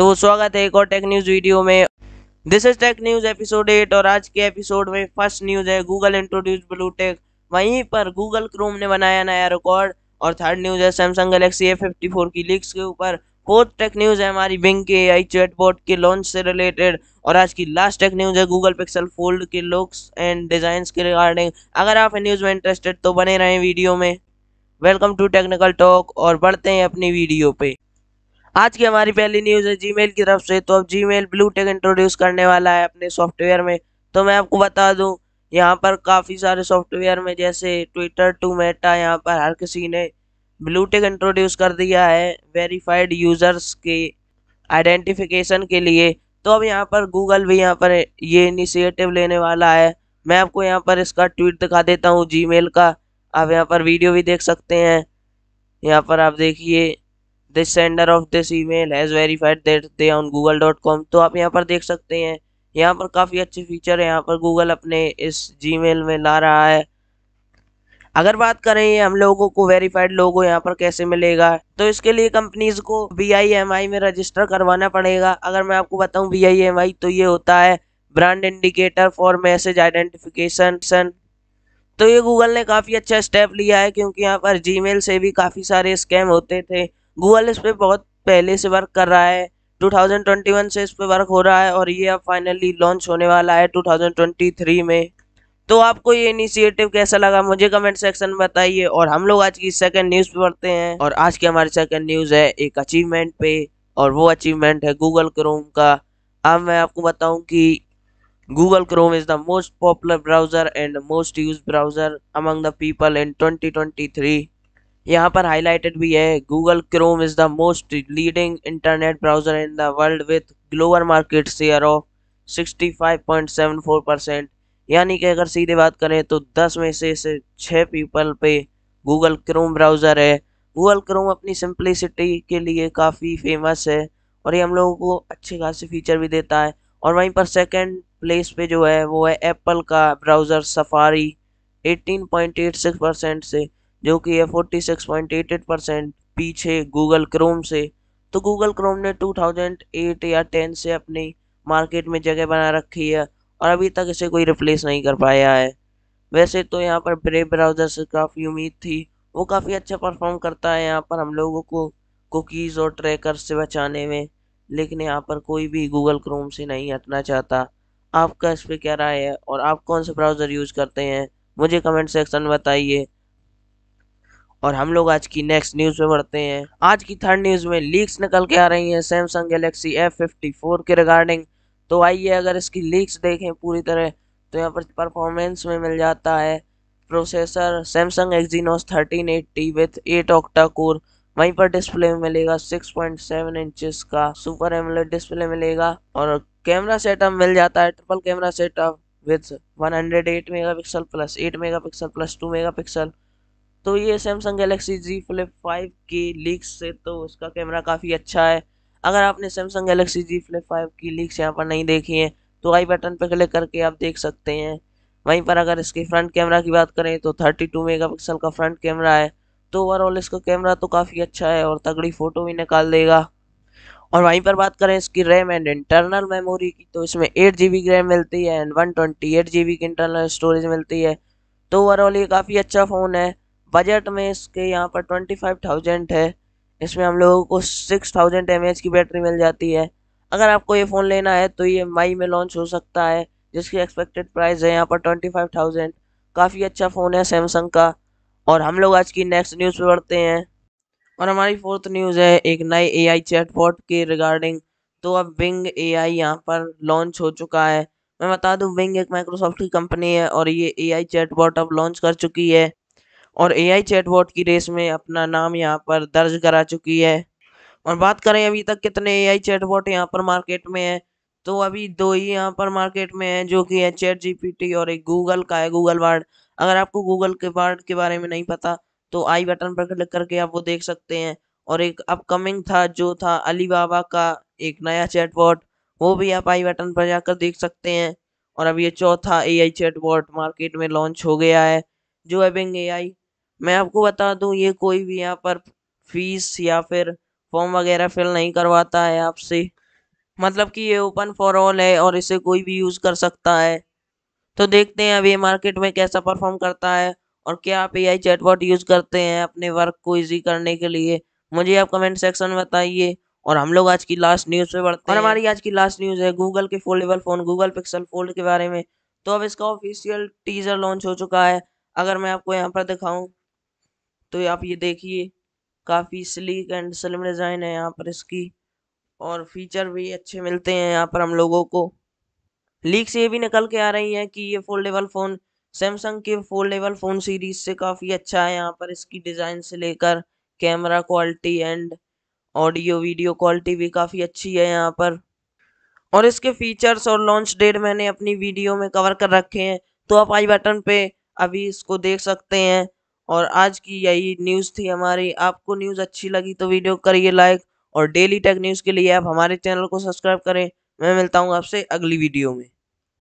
तो स्वागत है एक और टेक न्यूज वीडियो में this is tech news episode eight और आज के एपिसोड में फर्स्ट न्यूज है गूगल इंट्रोड्यूस ब्लूटेक वहीं पर गूगल क्रोम ने बनाया नया रिकॉर्ड और थर्ड न्यूज है Samsung Galaxy A fifty four की लीक्स के ऊपर फोर्थ टेक न्यूज है हमारी बिंग के आई बोर्ड के लॉन्च से रिलेटेड और आज की लास्ट टेक न्यूज है गूगल पिक्सल फोल्ड के लुक्स एंड डिजाइन के रिगार्डिंग अगर आप न्यूज में इंटरेस्टेड तो बने रहें वीडियो में वेलकम टू टेक्निकल टॉक और बढ़ते हैं अपनी वीडियो पे आज की हमारी पहली न्यूज़ है जीमेल की तरफ से तो अब जीमेल मेल ब्लूटेक इंट्रोड्यूस करने वाला है अपने सॉफ्टवेयर में तो मैं आपको बता दूं यहाँ पर काफ़ी सारे सॉफ्टवेयर में जैसे ट्विटर टू मेटा यहाँ पर हर किसी ने ब्लूटेक इंट्रोड्यूस कर दिया है वेरीफाइड यूज़र्स के आइडेंटिफिकेशन के लिए तो अब यहाँ पर गूगल भी यहाँ पर ये इनिशिएटिव लेने वाला है मैं आपको यहाँ पर इसका ट्वीट दिखा देता हूँ जीमेल का आप यहाँ पर वीडियो भी देख सकते हैं यहाँ पर आप देखिए this sender of this email has verified they own Google dot com तो आप यहाँ पर देख सकते हैं यहाँ पर काफ़ी अच्छे फीचर है यहाँ पर गूगल अपने इस जी में ला रहा है अगर बात करें हम लोगों को वेरीफाइड लोगो यहाँ पर कैसे मिलेगा तो इसके लिए कंपनीज को बी आई एम आई में रजिस्टर करवाना पड़ेगा अगर मैं आपको बताऊँ बी आई एम आई तो ये होता है brand indicator for message identification तो ये गूगल ने काफ़ी अच्छा स्टेप लिया है क्योंकि यहाँ पर मेल से भी काफ़ी सारे स्कैम होते थे गूगल इस पर बहुत पहले से वर्क कर रहा है 2021 से इस पर वर्क हो रहा है और ये अब फाइनली लॉन्च होने वाला है 2023 में तो आपको ये इनिशिएटिव कैसा लगा मुझे कमेंट सेक्शन में बताइए और हम लोग आज की सेकंड न्यूज़ पे पढ़ते हैं और आज की हमारी सेकंड न्यूज़ है एक अचीवमेंट पे और वो अचीवमेंट है गूगल क्रोम का अब मैं आपको बताऊँ कि Google Chrome is the most popular browser and most use browser among the people in twenty यहाँ पर हाईलाइटेड भी है Google Chrome is the most leading internet browser in the world with global market share of 65.74 percent यानी कि अगर सीधे बात करें तो 10 में से छः पीपल पे गूगल क्रोम ब्राउज़र है गूगल क्रोम अपनी सिंप्लिसिटी के लिए काफ़ी फेमस है और ये हम लोगों को अच्छे खासे फीचर भी देता है और वहीं पर सेकंड प्लेस पे जो है वो है एप्पल का ब्राउज़र सफारी 18.86 परसेंट से जो कि है 46.88 परसेंट पीछे गूगल क्रोम से तो गूगल क्रोम ने 2008 या 10 से अपनी मार्केट में जगह बना रखी है और अभी तक इसे कोई रिप्लेस नहीं कर पाया है वैसे तो यहाँ पर ब्रेव ब्राउज़र से काफ़ी उम्मीद थी वो काफ़ी अच्छा परफॉर्म करता है यहाँ पर हम लोगों को कुकीज़ और ट्रैकर से बचाने में लेकिन यहाँ पर कोई भी गूगल क्रोम से नहीं हटना चाहता आपका इस पर क्या राय है और आप कौन सा ब्राउज़र यूज़ करते हैं मुझे कमेंट सेक्शन में बताइए और हम लोग आज की नेक्स्ट न्यूज में बढ़ते हैं आज की थर्ड न्यूज में लीक्स निकल के आ रही है Samsung Galaxy F fifty four के रिगार्डिंग तो आइए अगर इसकी लीक्स देखें पूरी तरह तो यहाँ पर परफॉर्मेंस में मिल जाता है processor Samsung Exynos thirteen eighty with eight octa core वहीं पर डिस्प्ले में मिलेगा सेवन इंचज का सुपर एमलेट डिस्प्ले मिलेगा और कैमरा सेटअप मिल जाता है triple camera setup with one hundred megapixel plus megapixel plus megapixel तो ये Samsung Galaxy Z Flip five की लीक से तो उसका कैमरा काफ़ी अच्छा है अगर आपने Samsung Galaxy Z Flip five की लीक्स यहाँ पर नहीं देखी हैं तो आई बटन पर क्लिक करके आप देख सकते हैं वहीं पर अगर इसके फ्रंट कैमरा की बात करें तो 32 मेगापिक्सल का फ्रंट कैमरा है तो ओवरऑल इसका कैमरा तो काफ़ी अच्छा है और तगड़ी फ़ोटो भी निकाल देगा और वहीं पर बात करें इसकी रैम एंड इंटरनल मेमोरी की तो इसमें एट जी बी की रैम मिलती है and one twenty eight GB बी की इंटरनल स्टोरेज मिलती है तो ओवरऑल ये काफ़ी अच्छा फ़ोन है बजट में इसके यहाँ पर ट्वेंटी फाइव थाउजेंड है इसमें हम लोगों को सिक्स थाउजेंड एम की बैटरी मिल जाती है अगर आपको ये फ़ोन लेना है तो ये मई में लॉन्च हो सकता है जिसकी एक्सपेक्टेड प्राइस है यहाँ पर ट्वेंटी फाइव थाउजेंड काफ़ी अच्छा फ़ोन है सैमसंग का और हम लोग आज की नेक्स्ट न्यूज़ पर बढ़ते हैं और हमारी फोर्थ न्यूज़ है एक नए ए आई चैट के रिगार्डिंग तो अब बिंग ए आई यहाँ पर लॉन्च हो चुका है मैं बता दूँ बिंग एक माइक्रोसॉफ्ट की कंपनी है और ये ए आई चैटबॉट अब लॉन्च कर चुकी है और एआई चैटबॉट की रेस में अपना नाम यहाँ पर दर्ज करा चुकी है और बात करें अभी तक कितने एआई चैटबॉट यहाँ पर मार्केट में है तो अभी दो ही यहाँ पर मार्केट में है जो कि है चैट जीपीटी और एक गूगल का है गूगल वार्ड अगर आपको गूगल के वार्ड के बारे में नहीं पता तो आई बटन पर क्लिक करके आप वो देख सकते हैं और एक अपकमिंग था जो था अलीबाबा का एक नया चैटबॉट वो भी आप आई बटन पर जाकर देख सकते हैं और अब ये चौथा एआई चैटबॉट मार्केट में लॉन्च हो गया है जो है बिंग एआई मैं आपको बता दूं ये कोई भी यहाँ पर फीस या फिर फॉर्म वगैरह फिल नहीं करवाता है आपसे मतलब कि ये ओपन फॉर ऑल है और इसे कोई भी यूज़ कर सकता है तो देखते हैं अब ये मार्केट में कैसा परफॉर्म करता है और क्या आप ए आई यूज़ करते हैं अपने वर्क को ईजी करने के लिए मुझे आप कमेंट सेक्शन में बताइए और हम लोग आज की लास्ट न्यूज़ पे बढ़ते हैं और हमारी आज की लास्ट न्यूज़ है गूगल के foldable phone Google Pixel Fold के बारे में तो अब इसका ऑफिशियल टीज़र लॉन्च हो चुका है अगर मैं आपको यहाँ पर दिखाऊँ तो आप ये देखिए काफ़ी स्लीक एंड स्लिम डिज़ाइन है यहाँ पर इसकी और फीचर भी अच्छे मिलते हैं यहाँ पर हम लोगों को लीक्स ये भी निकल के आ रही हैं कि ये फोल्डेबल फ़ोन सैमसंग के फोल्डेबल फ़ोन सीरीज से काफ़ी अच्छा है यहाँ पर इसकी डिज़ाइन से लेकर camera quality and audio video quality भी काफ़ी अच्छी है यहाँ पर और इसके फीचर्स और लॉन्च डेट मैंने अपनी वीडियो में कवर कर रखे हैं तो आप आई बटन पे अभी इसको देख सकते हैं और आज की यही न्यूज़ थी हमारी आपको न्यूज़ अच्छी लगी तो वीडियो करिए लाइक और डेली टेक न्यूज़ के लिए आप हमारे चैनल को सब्सक्राइब करें मैं मिलता हूँ आपसे अगली वीडियो में